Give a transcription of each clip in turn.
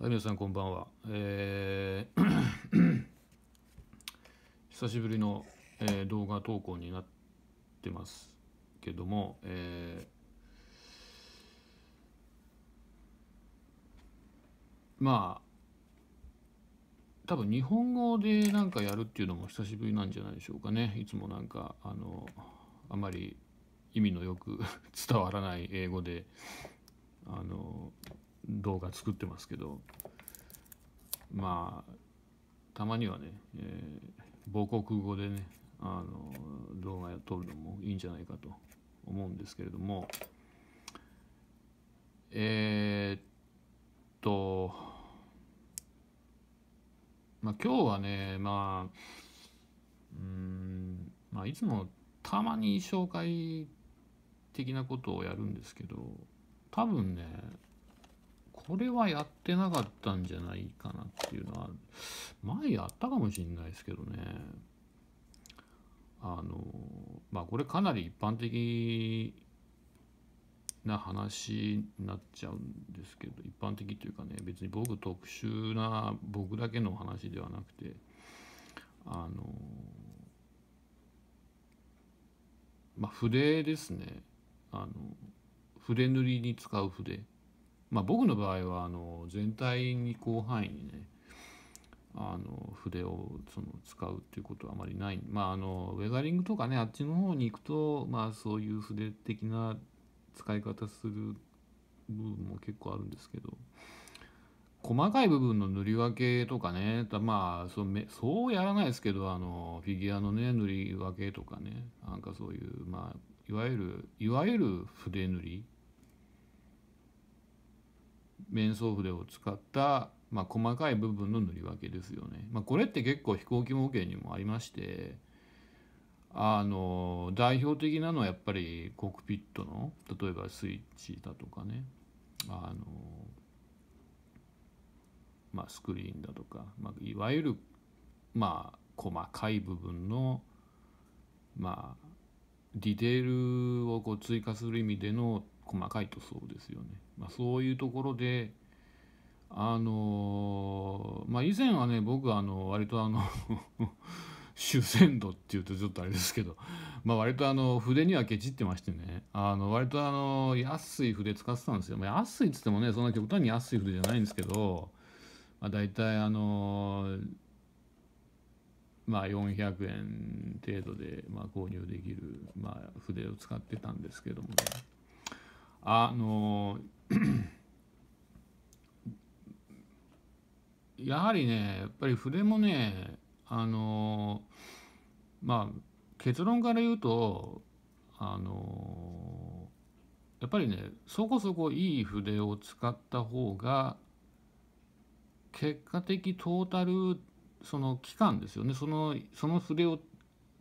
はい、皆さんこんばんは。えー 久しぶりの、えー、動画投稿になってますけども、えー、まあ、多分日本語でなんかやるっていうのも久しぶりなんじゃないでしょうかね。いつもなんか、あの、あまり意味のよく 伝わらない英語で、あの、動画作ってますけどまあたまにはね、えー、母国語でねあの動画を撮るのもいいんじゃないかと思うんですけれどもえー、っとまあ今日はねまあうんまあいつもたまに紹介的なことをやるんですけど多分ねこれはやってなかったんじゃないかなっていうのは、前やったかもしれないですけどね。あの、まあこれかなり一般的な話になっちゃうんですけど、一般的というかね、別に僕特殊な僕だけの話ではなくて、あの、まあ筆ですね。あの、筆塗りに使う筆。まあ、僕の場合はあの全体に広範囲にねあの筆をその使うっていうことはあまりない、まあ、あのウェザリングとかねあっちの方に行くと、まあ、そういう筆的な使い方する部分も結構あるんですけど細かい部分の塗り分けとかねまあそそうやらないですけどあのフィギュアのね塗り分けとかねなんかそういう、まあ、いわゆるいわゆる筆塗り面相筆を使った、まあ、細かい部分の塗り分けですよね。まあ、これって結構飛行機模型にもありましてあの代表的なのはやっぱりコックピットの例えばスイッチだとかねあの、まあ、スクリーンだとか、まあ、いわゆる、まあ、細かい部分の、まあ、ディテールをこう追加する意味での細かいとそうですよね。まあ、そういうところであのまあ以前はね僕あの割とあの 主戦度っていうとちょっとあれですけど、まあ、割とあの筆にはケチってましてねあの割とあの安い筆使ってたんですよ、まあ、安いっつってもねそんな極端に安い筆じゃないんですけど、まあ、大体あのまあ400円程度でまあ購入できるまあ筆を使ってたんですけどもねあの やはりねやっぱり筆もねあのまあ結論から言うとあのやっぱりねそこそこいい筆を使った方が結果的トータルその期間ですよねそのその筆を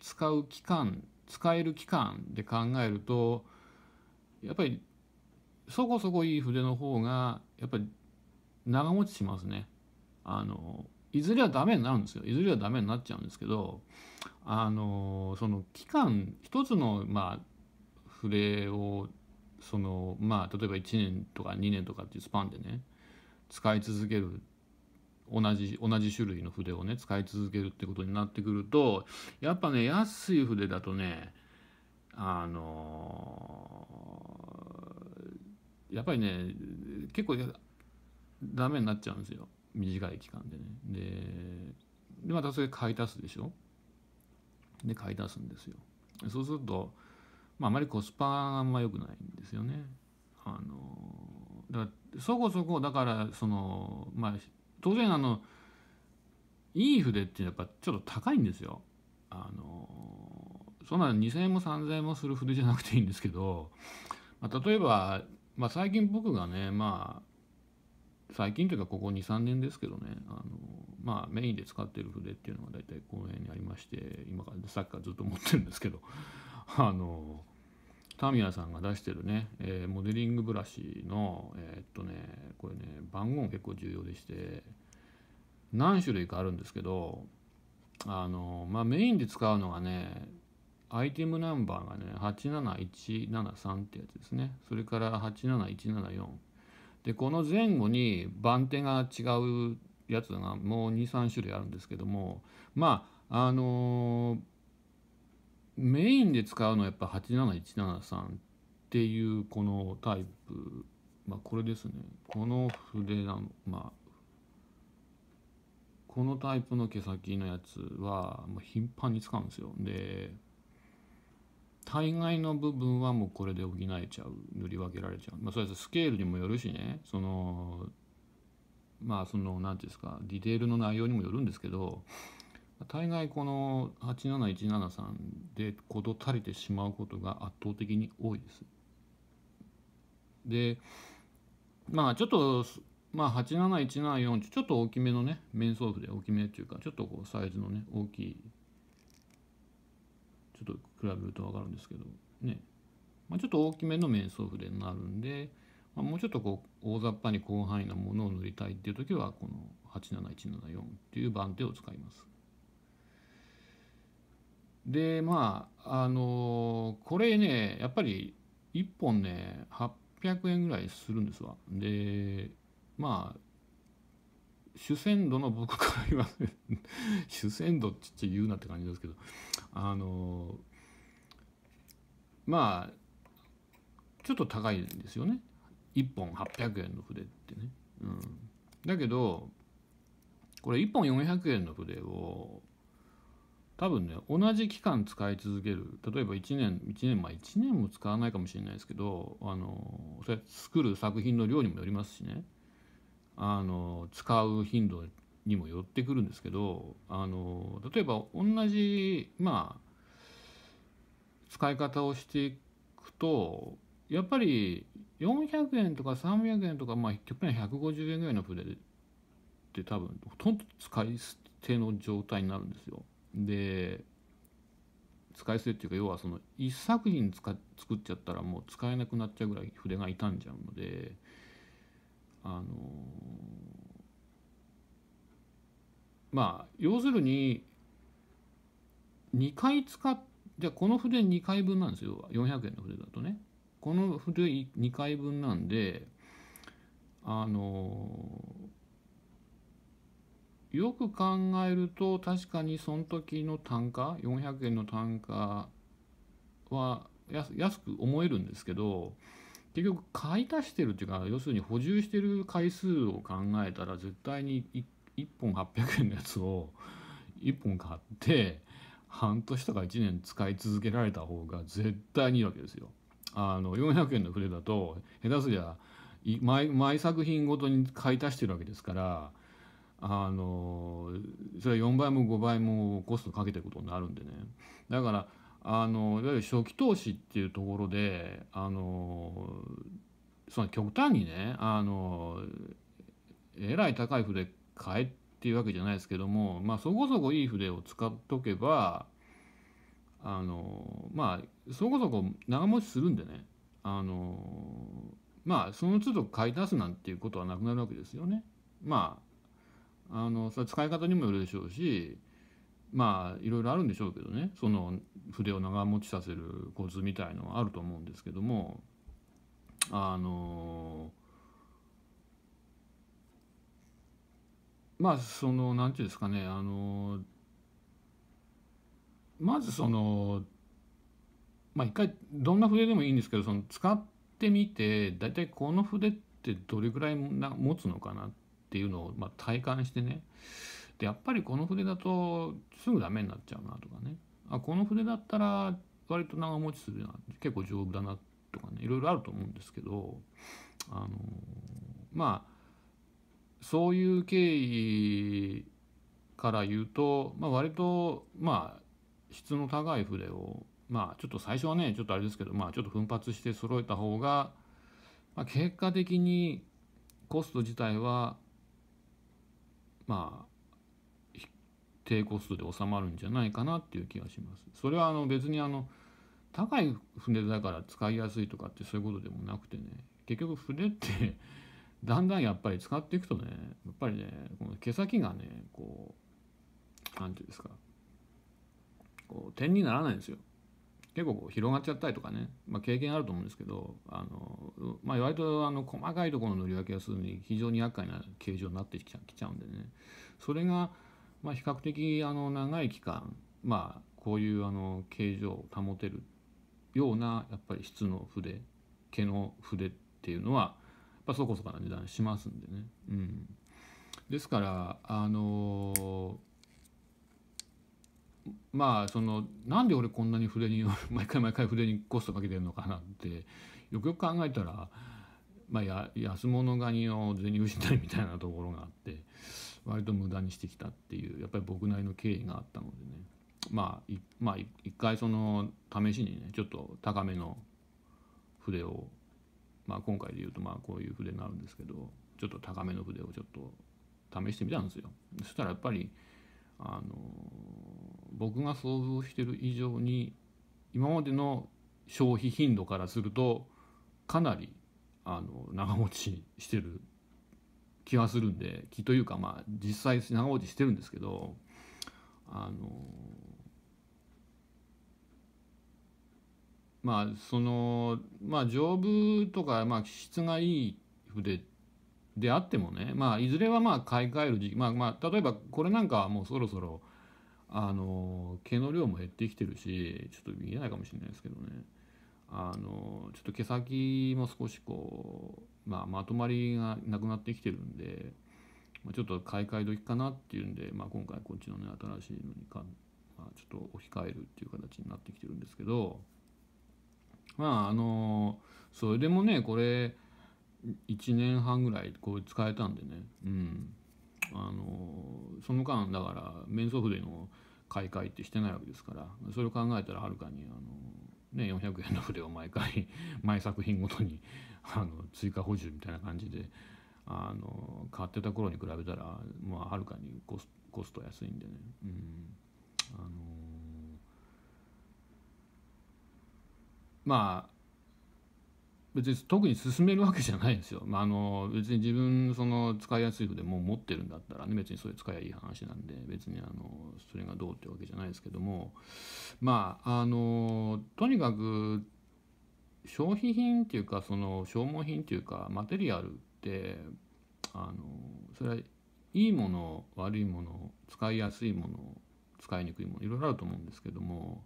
使う期間使える期間で考えるとやっぱりそこそこいい筆の方がやっぱり長持ちしますね。あのいずれはダメになるんですよいずれはダメになっちゃうんですけどあのその期間一つのまあ筆をそのまあ例えば1年とか2年とかっていうスパンでね使い続ける同じ同じ種類の筆をね使い続けるってことになってくるとやっぱね安い筆だとねあのやっぱりね結構ダメになっちゃうんですよ短い期間でねででまたそれ買い足すでしょで買い足すんですよそうすると、まあ、あまりコスパがあんま良くないんですよねあのだからそこそこだからそのまあ当然あのいい筆ってやっぱちょっと高いんですよあのそんな2,000円も3,000円もする筆じゃなくていいんですけど、まあ、例えばまあ、最近僕がねまあ最近というかここ23年ですけどねあのまあメインで使ってる筆っていうのが大体この辺にありまして今からさっきからずっと持ってるんですけどあのタミヤさんが出してるね、えー、モデリングブラシのえー、っとねこれね番号も結構重要でして何種類かあるんですけどあのまあメインで使うのがねアイテムナンバーがね、87173ってやつですね。それから87174。で、この前後に番手が違うやつがもう2、3種類あるんですけども、まあ、あのー、メインで使うのはやっぱ87173っていうこのタイプ、まあこれですね。この筆な、まあ、このタイプの毛先のやつはもう頻繁に使うんですよで大概の部分はもうこれで補えちゃう塗り分けられちゃうまあそれはスケールにもよるしねそのまあその何て言うんですかディテールの内容にもよるんですけど大概この87173で事足りてしまうことが圧倒的に多いです。でまあちょっとまあ87174ちょっと大きめのね面相譜で大きめっていうかちょっとこうサイズのね大きいちょっと比べると分かるんですけどね、まあ、ちょっと大きめの面相筆になるんで、まあ、もうちょっとこう大雑把に広範囲なものを塗りたいっていう時はこの87174っていう番手を使います。でまああのー、これねやっぱり1本ね800円ぐらいするんですわ。でまあ主戦度の僕から言わせる 主戦度っちっちゃ言うなって感じですけどあのまあちょっと高いんですよね1本800円の筆ってね、うん、だけどこれ1本400円の筆を多分ね同じ期間使い続ける例えば1年1年まあ1年も使わないかもしれないですけどあのそれ作る作品の量にもよりますしねあの使う頻度にも寄ってくるんですけどあの例えば同じまあ使い方をしていくとやっぱり400円とか300円とかまあ極端に150円ぐらいの筆って多分ほとんど使い捨ての状態になるんですよ。で使い捨てっていうか要はその1作品使作っちゃったらもう使えなくなっちゃうぐらい筆が傷んじゃうのであのーまあ要するに2回使っじゃこの筆2回分なんですよ400円の筆だとねこの筆2回分なんであのよく考えると確かにその時の単価400円の単価は安く思えるんですけど結局買い足してるっていうか要するに補充してる回数を考えたら絶対に1 1本800円のやつを1本買って半年とか1年使い続けられた方が絶対にいいわけですよ。あの400円の筆だと下手すりゃ毎毎作品ごとに買い足してるわけですからあのそれは4倍も5倍もコストかけてることになるんでねだからあのいわゆる初期投資っていうところであのその極端にねあのえらい高い筆買えっていうわけじゃないですけどもまあそこそこいい筆を使っとけばあのまあそこそこ長持ちするんでねあのまあその都度買い足すなんていうことはなくなるわけですよね。まああのそれ使い方にもよるでしょうしまあいろいろあるんでしょうけどねその筆を長持ちさせるコツみたいのはあると思うんですけどもあのまあその何て言うんですかねあのまずそのまあ一回どんな筆でもいいんですけどその使ってみて大体この筆ってどれぐらいな持つのかなっていうのをま体感してねでやっぱりこの筆だとすぐダメになっちゃうなとかねあこの筆だったら割と長持ちするな結構丈夫だなとかねいろいろあると思うんですけどあのまあそういう経緯から言うと、まあ、割とまあ質の高い筆をまあちょっと最初はねちょっとあれですけどまあちょっと奮発して揃えた方が、まあ、結果的にコスト自体はまあ低コストで収まるんじゃないかなっていう気がします。それはあの別にあの高い筆だから使いやすいとかってそういうことでもなくてね結局筆ってだんだんやっぱり使っていくとねやっぱりねこの毛先がねこう何て言うんですかこう点にならないんですよ結構こう広がっちゃったりとかね、まあ、経験あると思うんですけどあの、まあ、割とあの細かいところの塗り分けがするのに非常に厄介な形状になってきちゃきちゃうんでねそれが、まあ、比較的あの長い期間まあこういうあの形状を保てるようなやっぱり質の筆毛の筆っていうのはぱそこそこな値段しますんでね。うん、ですからあのー、まあそのなんで俺こんなに筆に 毎回毎回筆にコストかけてるのかなってよくよく考えたら、まあ、や安物ガニを銭失いみたいなところがあって割と無駄にしてきたっていうやっぱり僕なりの経緯があったのでね。まあ、まあ、一回その試しにねちょっと高めの筆をまあ、今回で言うとまあこういう筆になるんですけどちょっと高めの筆をちょっと試してみたんですよ。そしたらやっぱりあの僕が想像してる以上に今までの消費頻度からするとかなりあの長持ちしてる気がするんで気というかまあ実際長持ちしてるんですけどあのまあそのまあ丈夫とか、まあ、質がいい筆であってもね、まあ、いずれはまあ買い替える時期、まあ、まあ例えばこれなんかはもうそろそろあの毛の量も減ってきてるしちょっと見えないかもしれないですけどねあのちょっと毛先も少しこう、まあ、まとまりがなくなってきてるんで、まあ、ちょっと買い替え時かなっていうんで、まあ、今回こっちのね新しいのにか、まあ、ちょっと置き換えるっていう形になってきてるんですけど。まああのそれでもねこれ1年半ぐらいこう使えたんでねうんあのその間だから面相筆の買い替えってしてないわけですからそれを考えたらはるかにあのね、400円の筆を毎回 毎作品ごとにあの追加補充みたいな感じであの買ってた頃に比べたら、まあ、はるかにコスコスト安いんでね、うん、あのまあ別に特に進めるわけじゃないんですよ。まあ、あの別に自分その使いやすい筆も持ってるんだったらね別にそれ使えばいい話なんで別にあのそれがどうってわけじゃないですけどもまああのとにかく消費品っていうかその消耗品っていうかマテリアルってあのそれはいいもの悪いもの使いやすいもの使いにくいものいろいろあると思うんですけども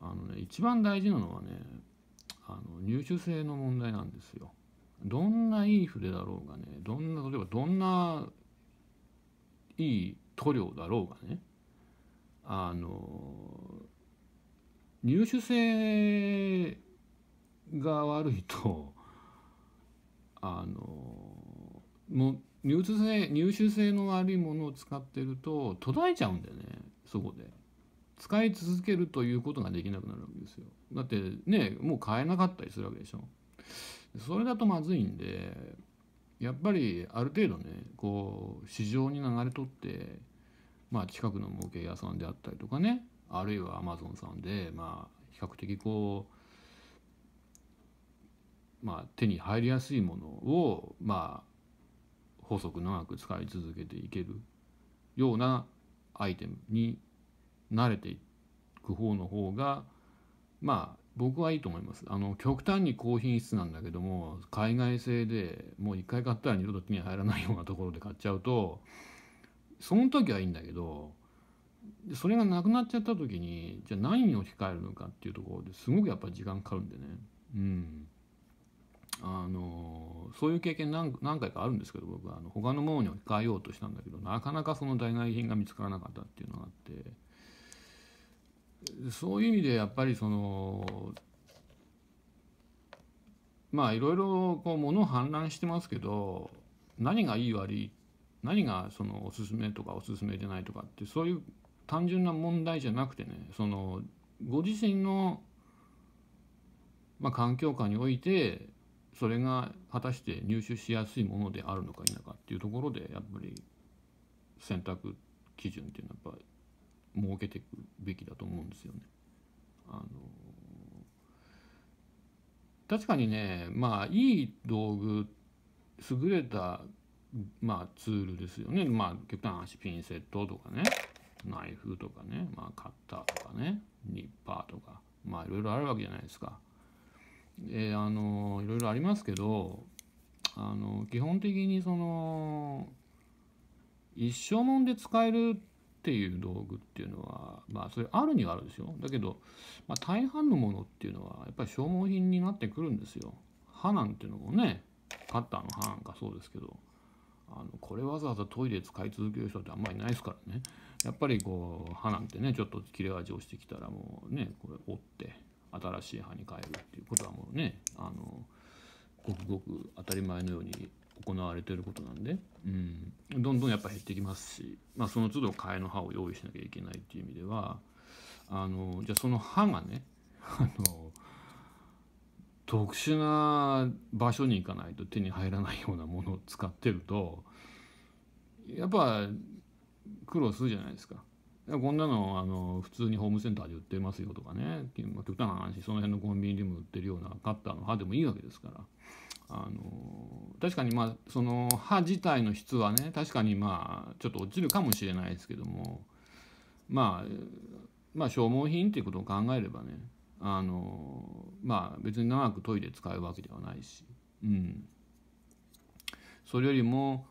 あのね一番大事なのはねあの入手性の問題なんですよ。どんないい筆だろうがねどんな例えばどんないい塗料だろうがねあの入手性が悪いとあのも入手性入手性の悪いものを使ってると途絶えちゃうんだよねそこで。使い続けるということができなくなるわけですよだってねもう買えなかったりするわけでしょそれだとまずいんでやっぱりある程度ねこう市場に流れとってまあ近くの模型屋さんであったりとかねあるいはアマゾンさんでまあ比較的こうまあ手に入りやすいものをまあ細く長く使い続けていけるようなアイテムに慣れていく方の方がまあ僕はいいと思いますあの極端に高品質なんだけども海外製でもう一回買ったら二度と手に入らないようなところで買っちゃうとその時はいいんだけどそれがなくなっちゃった時にじゃあ何を控えるのかっていうところですごくやっぱり時間かかるんでねうんあのそういう経験何何回かあるんですけど僕はあの他のものに置き換えようとしたんだけどなかなかその代替品が見つからなかったっていうのがあって。そういう意味でやっぱりそのまあいろいろこう物氾濫してますけど何がいい悪い何がそのおすすめとかおすすめじゃないとかってそういう単純な問題じゃなくてねそのご自身の、まあ、環境下においてそれが果たして入手しやすいものであるのか否かっていうところでやっぱり選択基準っていうのはやっぱり設けていくべきだと思うんですよね。あの確かにねまあいい道具優れた、まあ、ツールですよねまあ極端な話ピンセットとかねナイフとかね、まあ、カッターとかねニッパーとかまあいろいろあるわけじゃないですか。えー、あのいろいろありますけどあの基本的にその一生もんで使えるっていう道具っていうのはまあそれあるにはあるですよだけど、まあ、大半のものっていうのはやっぱり消耗品になってくるんですよ歯なんていうのもねカッターの刃なんかそうですけどあのこれわざわざトイレ使い続ける人ってあんまりいないですからねやっぱりこう歯なんてねちょっと切れ味落ちてきたらもうねこれ折って新しい歯に変えるっていうことはもうねあのごくごく当たり前のように行われてることなんで、うん、どんどんやっぱ減ってきますし、まあ、その都度替えの歯を用意しなきゃいけないっていう意味ではあのじゃあその歯がねあの特殊な場所に行かないと手に入らないようなものを使ってるとやっぱ苦労するじゃないですか。こんなのあの普通にホームセンターで売ってますよとかね、まあ、極端な話その辺のコンビニでも売ってるようなカッターの歯でもいいわけですから。あの確かにまあその歯自体の質はね確かにまあちょっと落ちるかもしれないですけどもまあまあ消耗品っていうことを考えればねあのまあ別に長くトイレ使うわけではないし、うん、それよりも、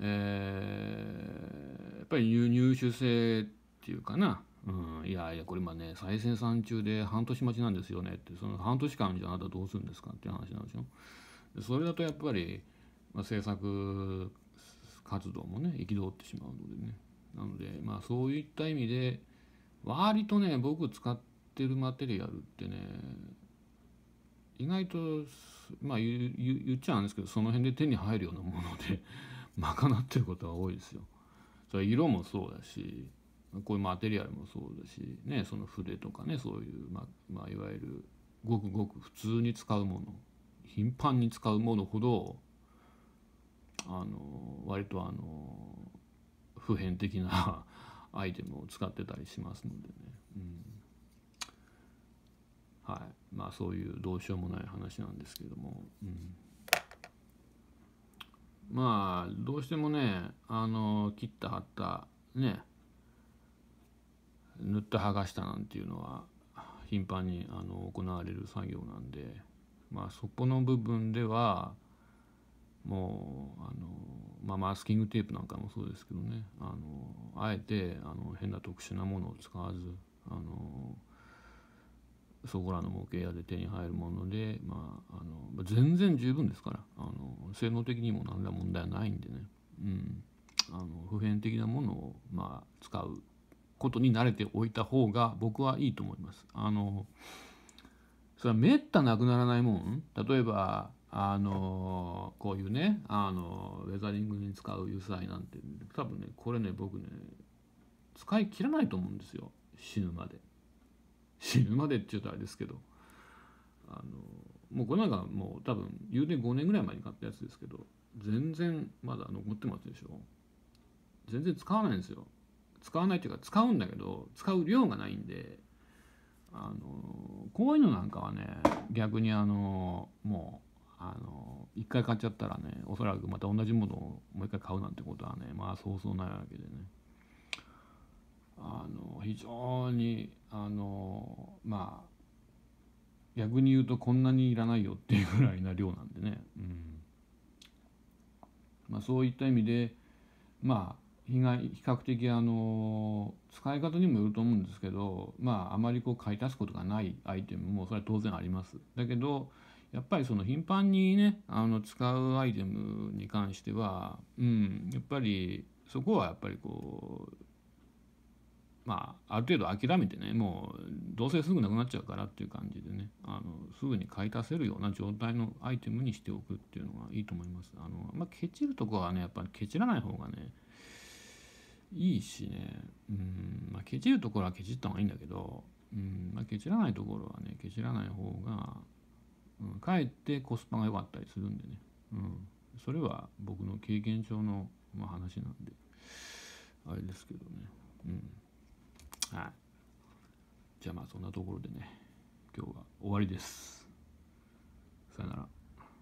えー、やっぱり入手性っていうかな、うん、いやいやこれまあね再生産中で半年待ちなんですよねってその半年間じゃあなたどうするんですかっていう話なんですよ。それだとやっぱり、まあ、制作活動もね憤ってしまうのでねなのでまあそういった意味で割とね僕使ってるマテリアルってね意外とまあ言っちゃうんですけどその辺で手に入るようなもので 賄ってることが多いですよ。それ色もそうだしこういうマテリアルもそうだし、ね、その筆とかねそういう、まあ、まあ、いわゆるごくごく普通に使うもの頻繁に使うものほどあの割とあの普遍的な アイテムを使ってたりしますのでね、うん、はいまあそういうどうしようもない話なんですけども、うん、まあどうしてもねあの切った貼ったね塗った剥がしたなんていうのは頻繁にあの行われる作業なんで。まあ、そこの部分ではもうあの、まあ、マスキングテープなんかもそうですけどねあのあえてあの変な特殊なものを使わずあのそこらの模型屋で手に入るもので、まあ、あの全然十分ですからあの性能的にも何ら問題はないんでね、うん、あの普遍的なものを、まあ、使うことに慣れておいた方が僕はいいと思います。あのそれはめったなくならないもん例えばあのこういうねあのウェザリングに使う油彩なんて多分ねこれね僕ね使い切らないと思うんですよ死ぬまで死ぬまでって言うとあれですけどあのもうこれなんかもう多分言うて5年ぐらい前に買ったやつですけど全然まだ残ってますでしょ全然使わないんですよ使わないっていうか使うんだけど使う量がないんであのこういうのなんかはね逆にあのもうあの1回買っちゃったらねおそらくまた同じものをもう1回買うなんてことはねまあそうそうないわけでねあの非常にあのまあ逆に言うとこんなにいらないよっていうぐらいな量なんでね、うんまあ、そういった意味でまあ比比較的あの使い方にもよると思うんですけどまああまりこう買い足すことがないアイテムもそれは当然あります。だけどやっぱりその頻繁にねあの使うアイテムに関しては、うん、やっぱりそこはやっぱりこうまあある程度諦めてねもうどうせすぐなくなっちゃうからっていう感じでねあのすぐに買い足せるような状態のアイテムにしておくっていうのがいいと思います。あのまあ、ケチるとこはねやっぱりケチらない方がねいいしねうんまあケチるところはケチった方がいいんだけどうんまあケチらないところはねケチらない方が、うん、かえってコスパが良かったりするんでね、うん、それは僕の経験上の、まあ、話なんであれですけどねうんはいじゃあまあそんなところでね今日は終わりですさよなら